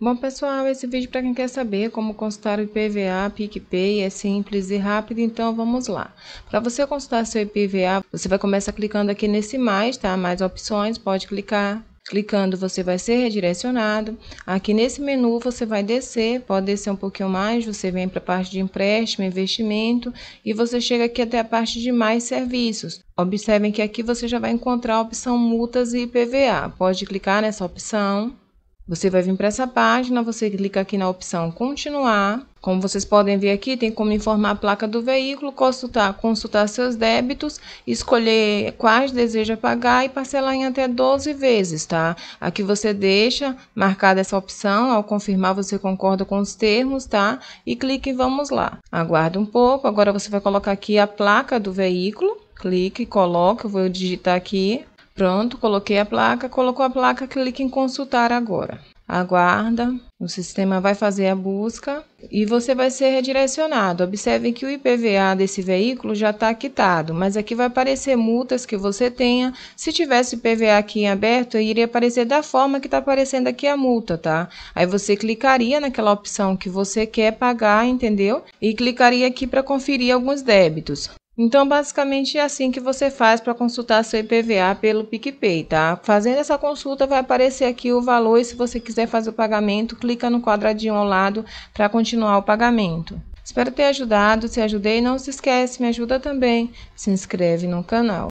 Bom pessoal, esse vídeo para quem quer saber como consultar o IPVA, PicPay, é simples e rápido, então vamos lá. Para você consultar seu IPVA, você vai começar clicando aqui nesse mais, tá? Mais opções, pode clicar. Clicando você vai ser redirecionado. Aqui nesse menu você vai descer, pode descer um pouquinho mais, você vem para a parte de empréstimo, investimento e você chega aqui até a parte de mais serviços. Observem que aqui você já vai encontrar a opção multas e IPVA. Pode clicar nessa opção. Você vai vir para essa página, você clica aqui na opção continuar. Como vocês podem ver aqui, tem como informar a placa do veículo, consultar, consultar seus débitos, escolher quais deseja pagar e parcelar em até 12 vezes, tá? Aqui você deixa marcada essa opção, ao confirmar você concorda com os termos, tá? E clique em vamos lá. Aguarda um pouco, agora você vai colocar aqui a placa do veículo, clique, coloca, eu vou digitar aqui Pronto, coloquei a placa. Colocou a placa, clique em consultar agora. Aguarda, o sistema vai fazer a busca e você vai ser redirecionado. Observe que o IPVA desse veículo já está quitado, mas aqui vai aparecer multas que você tenha. Se tivesse IPVA aqui em aberto, iria aparecer da forma que está aparecendo aqui a multa, tá? Aí você clicaria naquela opção que você quer pagar, entendeu? E clicaria aqui para conferir alguns débitos. Então, basicamente é assim que você faz para consultar seu IPVA pelo PicPay, tá? Fazendo essa consulta, vai aparecer aqui o valor e se você quiser fazer o pagamento, clica no quadradinho ao lado para continuar o pagamento. Espero ter ajudado. Se ajudei, não se esquece, me ajuda também. Se inscreve no canal.